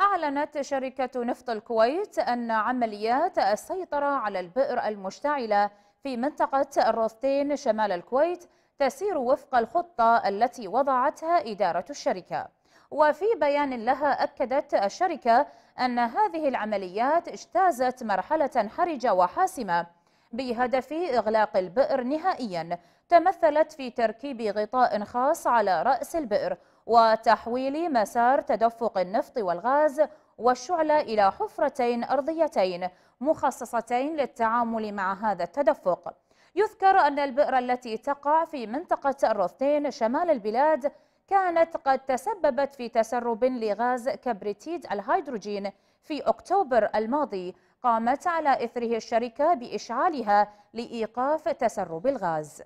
أعلنت شركة نفط الكويت أن عمليات السيطرة على البئر المشتعلة في منطقة الروثتين شمال الكويت تسير وفق الخطة التي وضعتها إدارة الشركة وفي بيان لها أكدت الشركة أن هذه العمليات اجتازت مرحلة حرجة وحاسمة بهدف إغلاق البئر نهائياً تمثلت في تركيب غطاء خاص على رأس البئر وتحويل مسار تدفق النفط والغاز والشعلة إلى حفرتين أرضيتين مخصصتين للتعامل مع هذا التدفق يذكر أن البئر التي تقع في منطقة الرثين شمال البلاد كانت قد تسببت في تسرب لغاز كبريتيد الهيدروجين في أكتوبر الماضي قامت على إثره الشركة بإشعالها لإيقاف تسرب الغاز